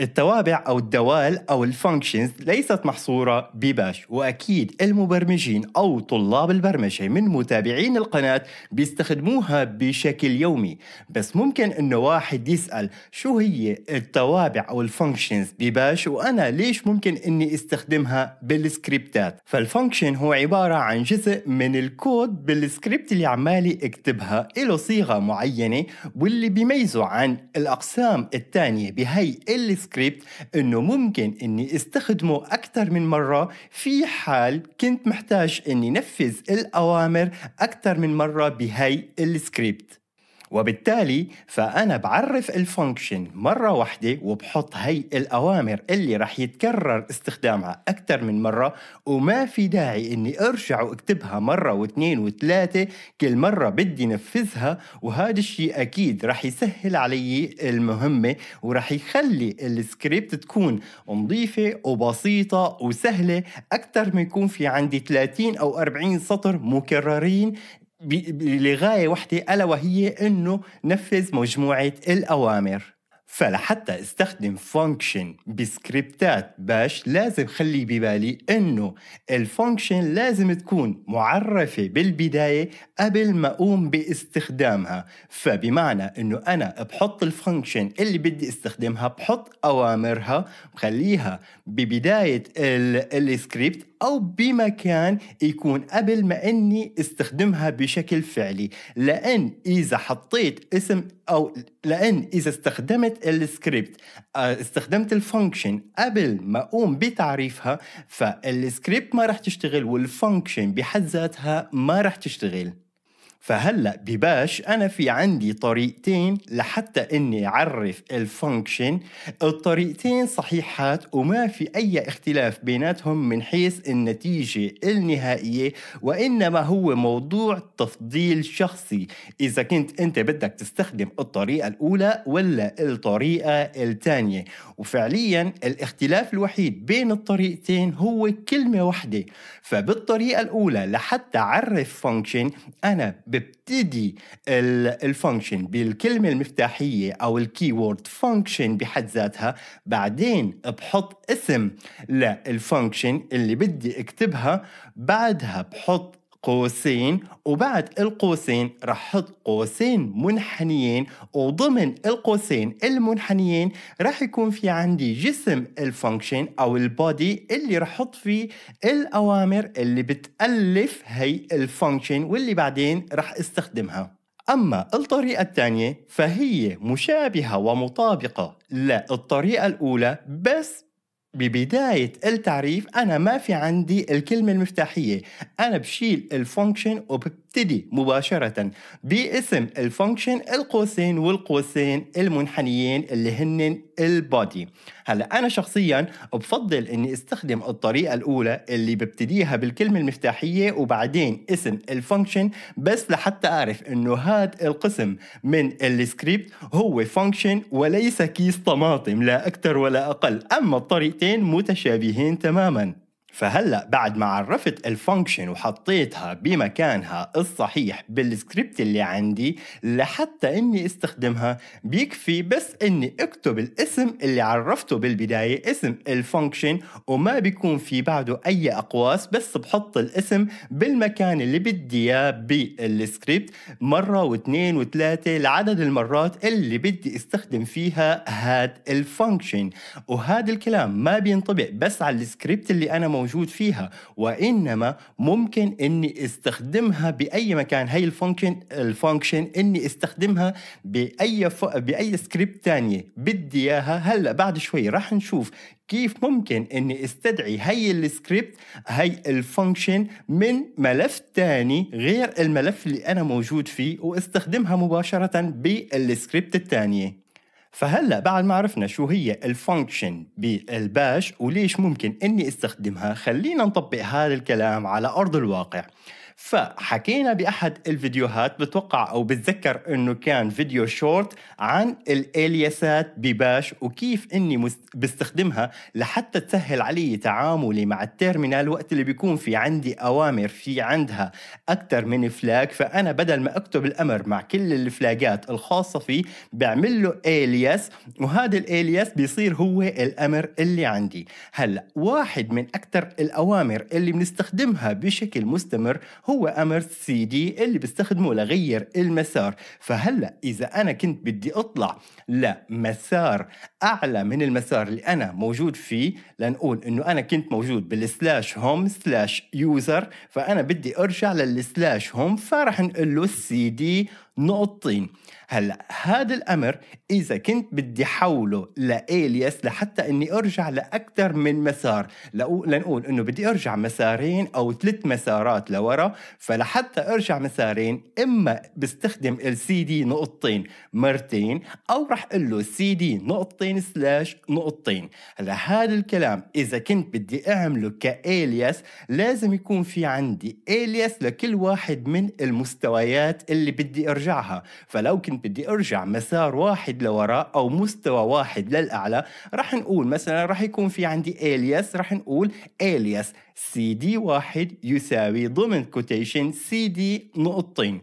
التوابع أو الدوال أو الفانكشنز ليست محصورة بباش وأكيد المبرمجين أو طلاب البرمجة من متابعين القناة بيستخدموها بشكل يومي بس ممكن أنه واحد يسأل شو هي التوابع أو الفانكشنز بباش وأنا ليش ممكن أني استخدمها بالسكريبتات فالفانكشن هو عبارة عن جزء من الكود بالسكريبت اللي عمالي اكتبها له صيغة معينة واللي بيميزه عن الأقسام الثانية بهي السكريبت سكريبت انه ممكن اني استخدمه اكثر من مره في حال كنت محتاج اني نفذ الاوامر اكثر من مره بهي السكريبت وبالتالي فأنا بعرف الفانكشن مرة واحدة وبحط هي الأوامر اللي رح يتكرر استخدامها أكثر من مرة وما في داعي إني أرجع وأكتبها مرة واثنين وثلاثة كل مرة بدي نفذها وهذا الشيء أكيد رح يسهل علي المهمة ورح يخلي السكريبت تكون نظيفة وبسيطة وسهلة أكثر ما يكون في عندي 30 أو 40 سطر مكررين لغاية واحدة ألا وهي أنه نفذ مجموعة الأوامر فلحتى استخدم فانكشن بسكريبتات باش لازم خلي ببالي انه الفانكشن لازم تكون معرفة بالبداية قبل ما اقوم باستخدامها فبمعنى انه انا بحط الفانكشن اللي بدي استخدمها بحط اوامرها بخليها ببداية السكريبت أو بمكان يكون قبل ما أني استخدمها بشكل فعلي لأن إذا حطيت اسم أو لأن إذا استخدمت السكريبت آه، استخدمت الفانكشن قبل ما أقوم بتعريفها فالسكريبت ما رح تشتغل والفانكشن بحد ذاتها ما رح تشتغل فهلا بباش انا في عندي طريقتين لحتى اني اعرف الفانكشن الطريقتين صحيحات وما في اي اختلاف بيناتهم من حيث النتيجه النهائيه وانما هو موضوع تفضيل شخصي اذا كنت انت بدك تستخدم الطريقه الاولى ولا الطريقه الثانيه وفعليا الاختلاف الوحيد بين الطريقتين هو كلمه واحده فبالطريقه الاولى لحتى اعرف فانكشن انا ببتدي الفانكشن بالكلمة المفتاحية أو الكيورد فانكشن بحد ذاتها بعدين بحط اسم للفانكشن اللي بدي اكتبها بعدها بحط قوسين وبعد القوسين رح حط قوسين منحنيين وضمن القوسين المنحنيين رح يكون في عندي جسم الفانكشن او البودي اللي رح حط فيه الاوامر اللي بتألف هي الفانكشن واللي بعدين رح استخدمها أما الطريقة الثانية فهي مشابهة ومطابقة للطريقة الأولى بس ببداية التعريف أنا ما في عندي الكلمة المفتاحية أنا بشيل الفونكشن وب تبتدي مباشرة باسم الفانكشن القوسين والقوسين المنحنيين اللي هن البادي هلا انا شخصيا بفضل اني استخدم الطريقه الاولى اللي ببتديها بالكلمه المفتاحيه وبعدين اسم الفانكشن بس لحتى اعرف انه هاد القسم من السكريبت هو فانكشن وليس كيس طماطم لا اكثر ولا اقل اما الطريقتين متشابهين تماما فهلا بعد ما عرفت الفانكشن وحطيتها بمكانها الصحيح بالسكريبت اللي عندي لحتى اني استخدمها بيكفي بس اني اكتب الاسم اللي عرفته بالبدايه اسم الفانكشن وما بيكون في بعده اي اقواس بس بحط الاسم بالمكان اللي بدي اياه بالسكريبت مره واثنين وثلاثه لعدد المرات اللي بدي استخدم فيها هاد الفانكشن وهذا الكلام ما بينطبق بس على السكريبت اللي انا موجود فيها وانما ممكن اني استخدمها باي مكان هي الفانكشن الفانكشن اني استخدمها باي ف... باي سكريبت ثانيه بدي اياها هلا بعد شوي راح نشوف كيف ممكن اني استدعي هي السكريبت هي الفانكشن من ملف ثاني غير الملف اللي انا موجود فيه واستخدمها مباشره بالسكريبت الثانيه فهلا بعد ما عرفنا شو هي الفانكشن بالباش وليش ممكن اني استخدمها خلينا نطبق هذا الكلام على ارض الواقع فحكينا بأحد الفيديوهات بتوقع أو بتذكر أنه كان فيديو شورت عن الاليسات بباش وكيف أني بستخدمها لحتى تسهل علي تعاملي مع التيرمينال وقت اللي بيكون في عندي أوامر في عندها أكثر من فلاج فأنا بدل ما أكتب الأمر مع كل الفلاجات الخاصة فيه بعمل له إلياس وهذا الإلياس بيصير هو الأمر اللي عندي هلا واحد من أكثر الأوامر اللي بنستخدمها بشكل مستمر هو امر سي دي اللي بستخدمه لغير المسار فهلا اذا انا كنت بدي اطلع لمسار اعلى من المسار اللي انا موجود فيه لنقول انه انا كنت موجود بالسلاش هوم سلاش يوزر فانا بدي ارجع للسلاش هوم فرح نقول له سي دي نقطتين هلا هذا الامر اذا كنت بدي حوله لالياس لحتى اني ارجع لاكثر من مسار لنقول انه بدي ارجع مسارين او ثلاث مسارات لورا فلحتى ارجع مسارين اما بستخدم ال سي دي نقطتين مرتين او رح اقول له سي دي نقطتين سلاش نقطتين هلا هذا الكلام اذا كنت بدي اعمله كالياس لازم يكون في عندي الياس لكل واحد من المستويات اللي بدي ارجعها فلو كنت بدي ارجع مسار واحد لوراء او مستوى واحد للاعلى رح نقول مثلا رح يكون في عندي الياس رح نقول الياس سي دي واحد يساوي ضمن كوتيشن سي دي نقطتين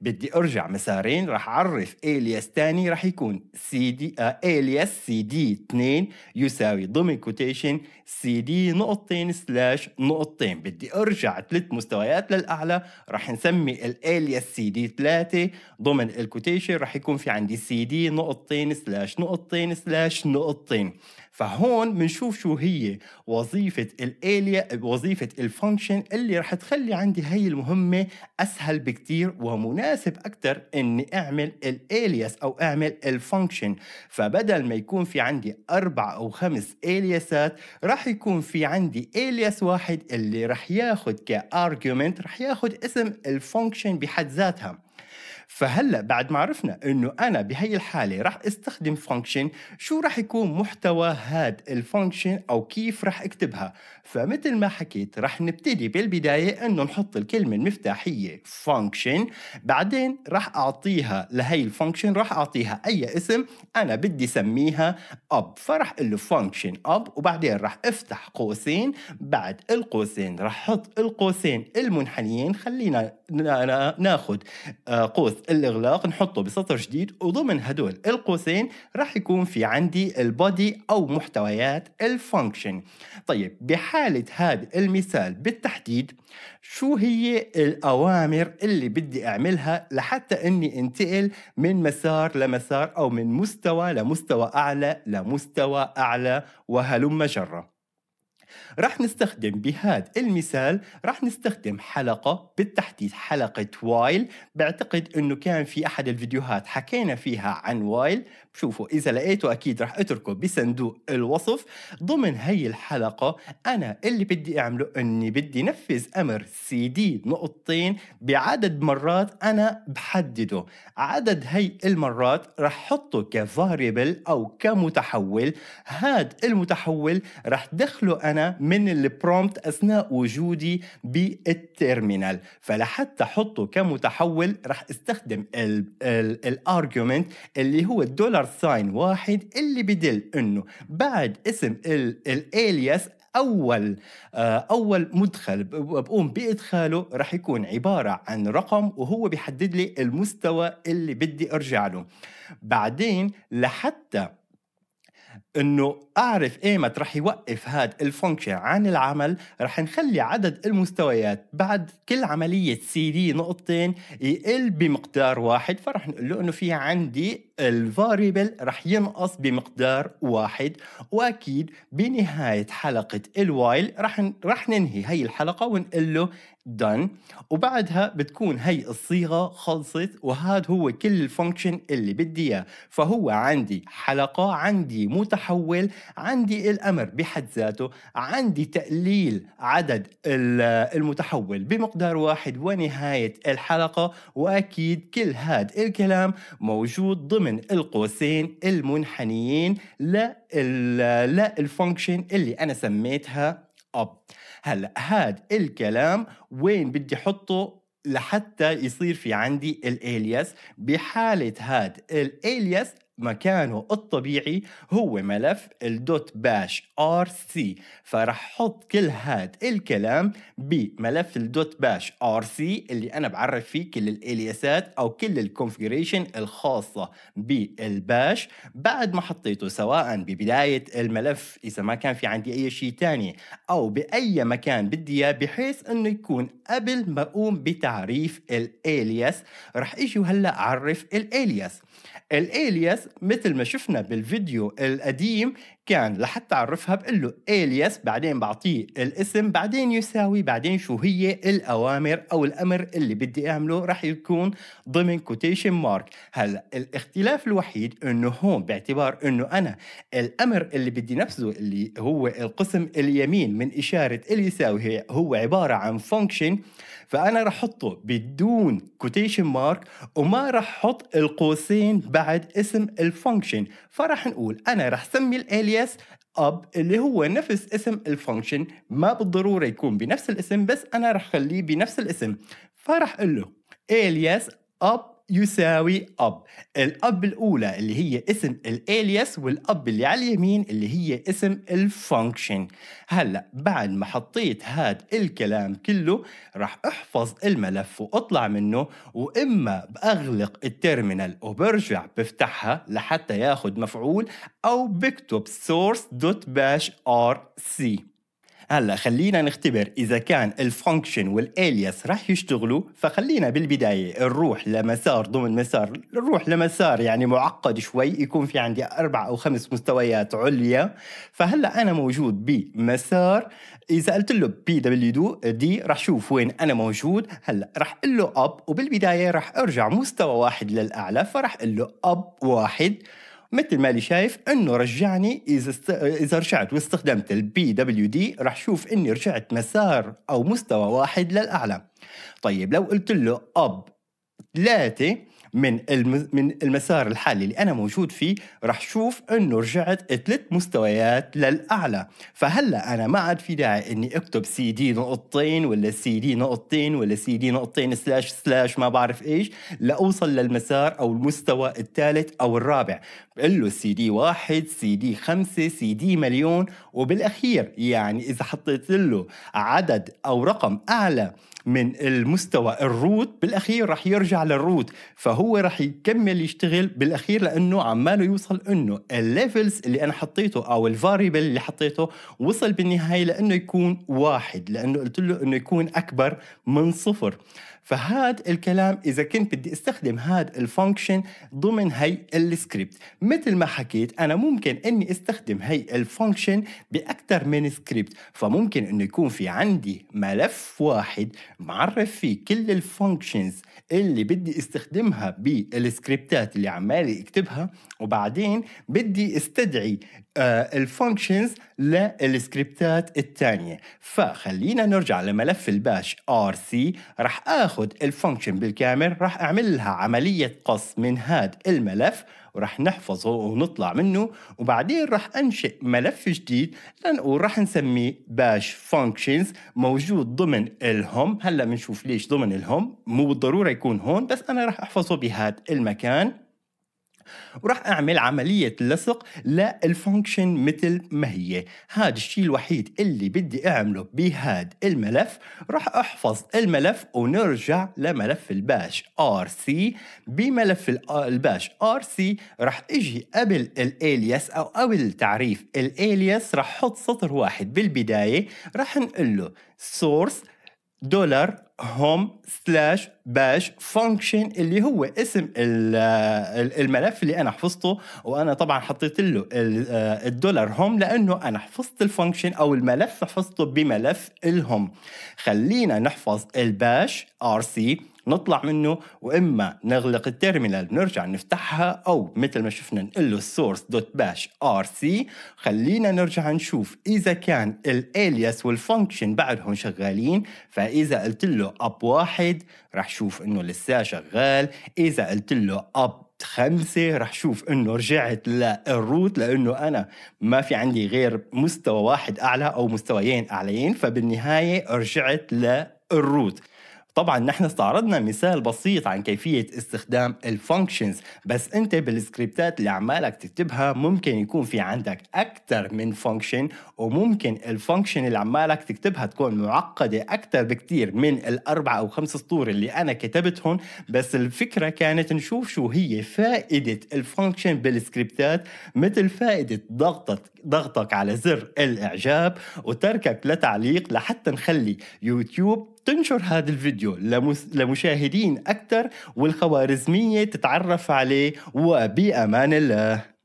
بدي ارجع مسارين رح اعرف الياس تاني رح يكون سي دي الياس سي دي 2 يساوي ضمن كوتيشن سي دي نقطتين سلاش نقطتين بدي ارجع ثلاث مستويات للاعلى رح نسمي الالياس سي دي 3 ضمن الكوتيشن رح يكون في عندي سي دي نقطتين سلاش نقطتين سلاش نقطتين فهون بنشوف شو هي وظيفة الاليا وظيفة الفانكشن اللي رح تخلي عندي هي المهمة أسهل بكتير ومناسب أكتر إني أعمل الاليس أو أعمل الفانكشن فبدل ما يكون في عندي أربع أو خمس الياسات رح يكون في عندي الياس واحد اللي رح ياخد كأرجومنت رح ياخد اسم الفانكشن بحد ذاتها فهلا بعد ما عرفنا انه انا بهي الحاله راح استخدم فانكشن شو راح يكون محتوى هاد الفانكشن او كيف راح اكتبها فمثل ما حكيت رح نبتدي بالبداية أنه نحط الكلمة المفتاحية function بعدين رح أعطيها لهي الفانكشن رح أعطيها أي اسم أنا بدي سميها up فرح أقول له function up وبعدين رح أفتح قوسين بعد القوسين رح أحط القوسين المنحنيين خلينا ناخد آه، قوس الإغلاق نحطه بسطر جديد وضمن هدول القوسين رح يكون في عندي البودي أو محتويات الفانكشن طيب بحال حالة هذا المثال بالتحديد شو هي الأوامر اللي بدي أعملها لحتى أني أنتقل من مسار لمسار أو من مستوى لمستوى أعلى لمستوى أعلى وهلم جرة رح نستخدم بهذا المثال رح نستخدم حلقة بالتحديد حلقة وايل بعتقد انه كان في احد الفيديوهات حكينا فيها عن وايل شوفوا اذا لقيته اكيد رح اتركه بصندوق الوصف ضمن هي الحلقة انا اللي بدي اعمله اني بدي نفذ امر سي دي نقطتين بعدد مرات انا بحدده عدد هي المرات رح حطه كفاريبل او كمتحول هاد المتحول رح دخله انا من البرومبت اثناء وجودي بالتيرمينال فلحتى احطه كمتحول راح استخدم الارجيومنت اللي هو الدولار ساين واحد اللي بدل انه بعد اسم الالياس اول آه، اول مدخل بقوم بادخاله راح يكون عباره عن رقم وهو بيحدد لي المستوى اللي بدي ارجع له بعدين لحتى انه اعرف ايمت رح يوقف هاد الفانكشن عن العمل رح نخلي عدد المستويات بعد كل عملية سي دي نقطتين يقل بمقدار واحد فرح نقول له انه في عندي الفاريبل رح ينقص بمقدار واحد واكيد بنهاية حلقة الوايل رح رح ننهي هي الحلقة ونقول له done وبعدها بتكون هي الصيغة خلصت وهذا هو كل الفانكشن اللي بدي إياه فهو عندي حلقة عندي متحول عندي الأمر بحد ذاته عندي تقليل عدد المتحول بمقدار واحد ونهاية الحلقة وأكيد كل هذا الكلام موجود ضمن القوسين المنحنيين للفانكشن اللي أنا سميتها اب هلا هاد الكلام وين بدي احطه لحتى يصير في عندي الالياس بحالة هاد الالياس مكانه الطبيعي هو ملف الدوت باش ار سي فراح حط كل هاد الكلام بملف الدوت باش ار سي اللي انا بعرف فيه كل الالياسات او كل الكونفجريشن الخاصه بالباش بعد ما حطيته سواء ببدايه الملف اذا ما كان في عندي اي شيء ثاني او باي مكان بدي اياه بحيث انه يكون قبل ما اقوم بتعريف الالياس راح اجي وهلا اعرف الالياس الالياس مثل ما شفنا بالفيديو القديم كان لحتى اعرفها بقول له alias بعدين بعطيه الاسم بعدين يساوي بعدين شو هي الاوامر او الامر اللي بدي اعمله رح يكون ضمن كوتيشن مارك هلا الاختلاف الوحيد انه هون باعتبار انه انا الامر اللي بدي نفذه اللي هو القسم اليمين من اشاره اليساوي هو عباره عن فانكشن فانا رح احطه بدون كوتيشن مارك وما رح احط القوسين بعد اسم الفانكشن فرح نقول انا رح سمي الاليس اس اب اللي هو نفس اسم الفانكشن ما بالضروره يكون بنفس الاسم بس انا رح اخليه بنفس الاسم فرح اقول له الياس اب يساوي اب الاب الاولى اللي هي اسم الأليس والاب اللي على اليمين اللي هي اسم الفانكشن هلا بعد ما حطيت هاد الكلام كله راح احفظ الملف واطلع منه واما باغلق التيرمينال وبرجع بفتحها لحتى ياخد مفعول او بكتب source.bash.rc هلا خلينا نختبر اذا كان الفانكشن والالياس راح يشتغلوا فخلينا بالبدايه نروح لمسار ضمن مسار نروح لمسار يعني معقد شوي يكون في عندي اربع او خمس مستويات عليا فهلا انا موجود بمسار اذا قلت له بي دبليو دي راح شوف وين انا موجود هلا راح اقول له اب وبالبدايه راح ارجع مستوى واحد للاعلى فراح اقول له اب واحد مثل ما اللي شايف انه رجعني اذا است... اذا رجعت واستخدمت البي دبليو دي راح شوف اني رجعت مسار او مستوى واحد للاعلى طيب لو قلت له اب ثلاثة من الم... من المسار الحالي اللي انا موجود فيه راح شوف انه رجعت ثلاث مستويات للاعلى فهلا انا ما عاد في داعي اني اكتب سي دي نقطتين ولا سي دي نقطتين ولا سي دي نقطتين سلاش سلاش ما بعرف ايش لاوصل للمسار او المستوى الثالث او الرابع بقول له سي دي واحد سي دي خمسة سي دي مليون وبالأخير يعني إذا حطيت له عدد أو رقم أعلى من المستوى الروت بالأخير رح يرجع للروت فهو رح يكمل يشتغل بالأخير لأنه عماله يوصل أنه الليفلز اللي أنا حطيته أو الفاريبل اللي حطيته وصل بالنهاية لأنه يكون واحد لأنه قلت له أنه يكون أكبر من صفر فهاد الكلام اذا كنت بدي استخدم هاد الفانكشن ضمن هي السكريبت مثل ما حكيت انا ممكن اني استخدم هي الفانكشن باكثر من سكريبت فممكن انه يكون في عندي ملف واحد معرف فيه كل الفانكشنز اللي بدي استخدمها بالسكريبتات اللي عمالي اكتبها وبعدين بدي استدعي آه، الفانكشنز للسكريبتات الثانية فخلينا نرجع لملف الباش rc راح اخذ الفانكشن بالكامل راح اعمل لها عملية قص من هذا الملف وراح نحفظه ونطلع منه وبعدين راح انشئ ملف جديد لنقول راح نسميه باش فانكشنز موجود ضمن الهوم هلا بنشوف ليش ضمن الهوم مو بالضروره يكون هون بس انا راح احفظه بهذا المكان وراح اعمل عمليه لصق للفانكشن مثل ما هي هذا الشيء الوحيد اللي بدي اعمله بهاد الملف راح احفظ الملف ونرجع لملف الباش ار سي بملف آه، الباش ار سي راح اجي قبل الالياس او قبل تعريف الالياس راح احط سطر واحد بالبدايه راح نقول له source دولار هوم سلاش باش فانكشن اللي هو اسم الملف اللي انا حفظته وانا طبعا حطيت له آه، الدولار هوم لانه انا حفظت الفانكشن او الملف حفظته بملف الهوم خلينا نحفظ الباش ار سي نطلع منه واما نغلق التيرمينال نرجع نفتحها او مثل ما شفنا نقول له source دوت باش ار سي خلينا نرجع نشوف اذا كان الالياس والفانكشن بعدهم شغالين فاذا قلت له اب واحد رح شوف انه لسه شغال اذا قلت له اب خمسة رح شوف انه رجعت للروت لانه انا ما في عندي غير مستوى واحد اعلى او مستويين اعليين فبالنهاية رجعت للروت طبعا نحن استعرضنا مثال بسيط عن كيفية استخدام الفانكشنز بس انت بالسكريبتات اللي عمالك تكتبها ممكن يكون في عندك اكثر من فانكشن وممكن الفانكشن اللي عمالك تكتبها تكون معقدة اكثر بكثير من الاربع او خمس سطور اللي انا كتبتهم بس الفكرة كانت نشوف شو هي فائدة الفانكشن بالسكريبتات مثل فائدة ضغطة ضغطك على زر الإعجاب وتركك لتعليق لحتى نخلي يوتيوب تنشر هذا الفيديو لمشاهدين أكثر والخوارزمية تتعرف عليه وبأمان الله